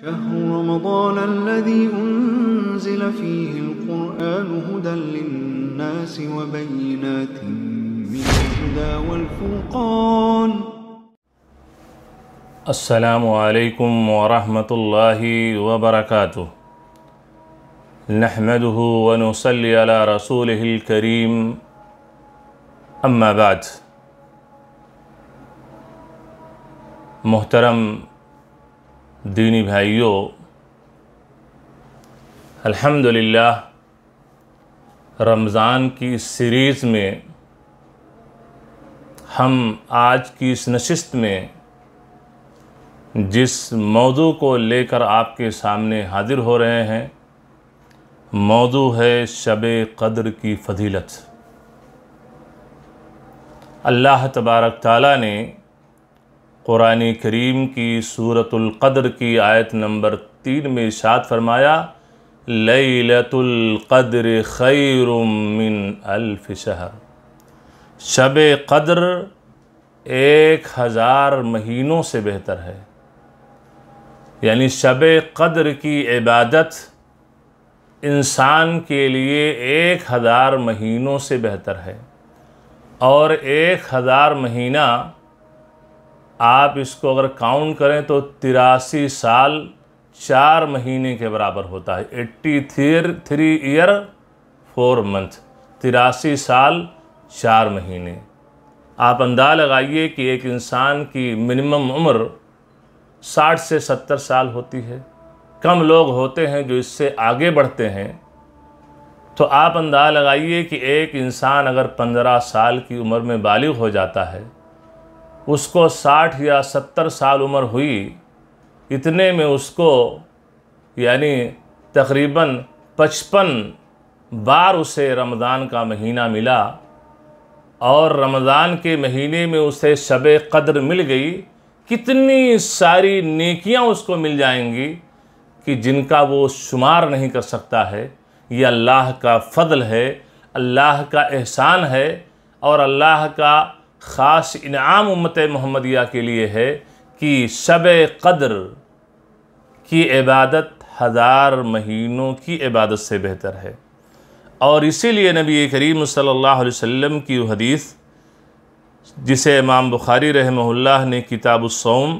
شهر رمضان الذي أنزل فيه القرآن هدى للناس وبينات من الهدى والفرقان السلام عليكم ورحمة الله وبركاته نحمده ونصلي على رسوله الكريم أما بعد محترم दीनी भाइयों अल्हम्दुलिल्लाह रमज़ान की सीरीज़ में हम आज की इस नशस्त में जिस मौजू को लेकर आपके सामने हाजिर हो रहे हैं मौजू है शब कद्र की फजीलत अल्लाह तबारक ताला ने क़ुरान करीम की सूरतुल्क़द्र की आयत नंबर तीन में इशात फरमाया लतुल्क़द्र खैर मिन अल्फ शहर शब क़द्र एक हज़ार महीनों से बेहतर है यानी शब क़द्र की इबादत इंसान के लिए एक हज़ार महीनों से बेहतर है और एक हज़ार महीना आप इसको अगर काउंट करें तो तिरासी साल चार महीने के बराबर होता है eighty three three year four month तिरासी साल चार महीने आप अंदाज लगाइए कि एक इंसान की मिनिमम उम्र साठ से सत्तर साल होती है कम लोग होते हैं जो इससे आगे बढ़ते हैं तो आप अंदाज लगाइए कि एक इंसान अगर पंद्रह साल की उम्र में बालिग हो जाता है उसको साठ या सत्तर साल उम्र हुई इतने में उसको यानी तकरीबन पचपन बार उसे रमज़ान का महीना मिला और रमज़ान के महीने में उसे शब क़द्र मिल गई कितनी सारी नेकियां उसको मिल जाएंगी कि जिनका वो शुमार नहीं कर सकता है ये अल्लाह का फ़दल है अल्लाह का एहसान है और अल्लाह का ख़ास इनाम उम्मत महमदिया के लिए है कि शब कदर की इबादत हज़ार महीनों की इबादत से बेहतर है और इसीलिए नबी करीम सल्लल्लाहु अलैहि वसल्लम की हदीस जिसे इमाम बुखारी रहमहुल्लाह ने किताब सोम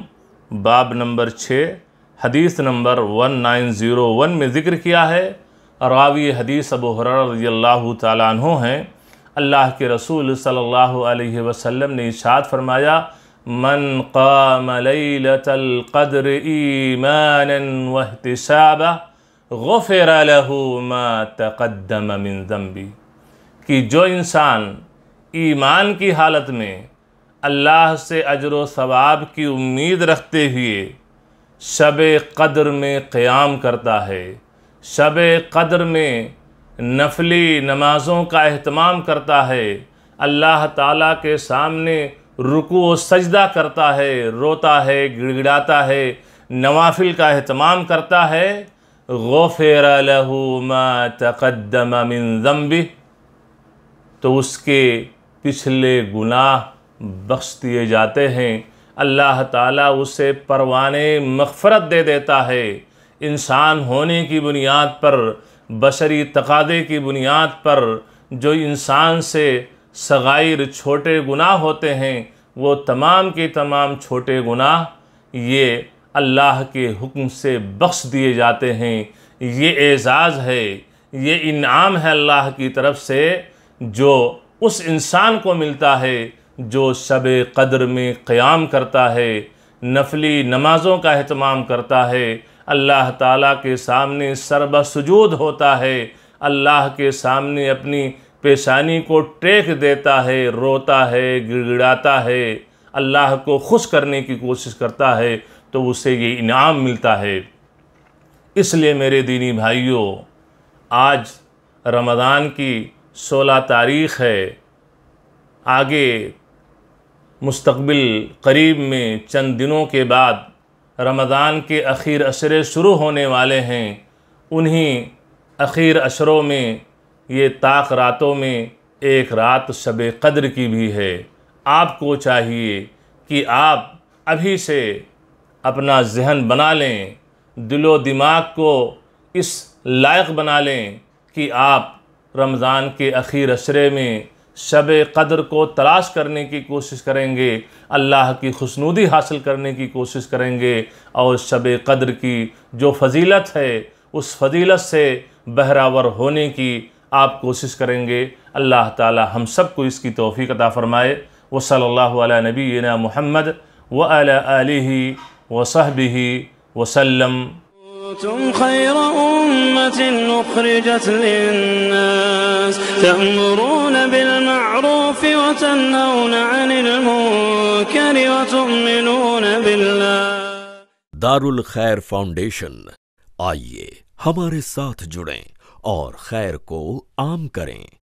बाब नंबर छः हदीस नंबर वन नाइन ज़ीरो वन में ज़िक्र किया है रावी हदीस अबू हर रज़ी अल्लाह हैं अल्लाह के रसूल सल्लल्लाहु अलैहि वसल्लम ने इशाद फरमाया मन काम लतर ईमान वहतसाबा गफ़र लहू मा तक़दम मिन ज़म्बी कि जो इंसान ईमान की हालत में अल्लाह से अजर सवाब की उम्मीद रखते हुए शब कद्र में क़्याम करता है शब कद्र में नफली नमाज़ों का अहतमाम करता है अल्लाह ताला के सामने रुको सजदा करता है रोता है गिड़गिड़ाता है नवाफिल का अहतमाम करता है गोफेर तकदमी तो उसके पिछले गुनाह बख्श दिए जाते हैं अल्लाह ताला उसे परवाने मफ़रत दे देता है इंसान होने की बुनियाद पर बशरी तकादे की बुनियाद पर जो इंसान से सगैर छोटे गुनाह होते हैं वो तमाम के तमाम छोटे गुनाह ये अल्लाह के हुक्म से बख्श दिए जाते हैं ये एज़ाज़ है ये इनाम है अल्लाह की तरफ से जो उस इंसान को मिलता है जो शब कदर में क़याम करता है नफली नमाज़ों का अहतमाम करता है अल्लाह ताला के सामने सरबसजूद होता है अल्लाह के सामने अपनी पेशानी को टेक देता है रोता है गिड़गिड़ाता है अल्लाह को खुश करने की कोशिश करता है तो उसे ये इनाम मिलता है इसलिए मेरे दीनी भाइयों आज रमज़ान की सोलह तारीख़ है आगे मुस्तबिल करीब में चंद दिनों के बाद रमज़ान के अखीर अशरे शुरू होने वाले हैं उन्हीं अखीर अशरों में ये ताक रातों में एक रात शब कद्र की भी है आपको चाहिए कि आप अभी से अपना जहन बना लें दिलो दिमाग को इस लायक बना लें कि आप रमज़ान के अखीर अशरे में शब कदर को तलाश करने की कोशिश करेंगे अल्लाह की खुशनुदी हासिल करने की कोशिश करेंगे और शब कदर की जो फजीलत है उस फजीलत से बहरावर होने की आप कोशिश करेंगे अल्लाह ताला हम सब को इसकी तोफ़ी अदा फ़रमाए व सल्ह नबीना महमद व अली ही वसलम كنتم خير أمة أخرجت للناس تأمرون بالمعروف وتنهون عن المنكر وتؤمنون بالله دار الخير फाउंडेशन آئیے ہمارے ساتھ جڑیں اور خیر کو عام کریں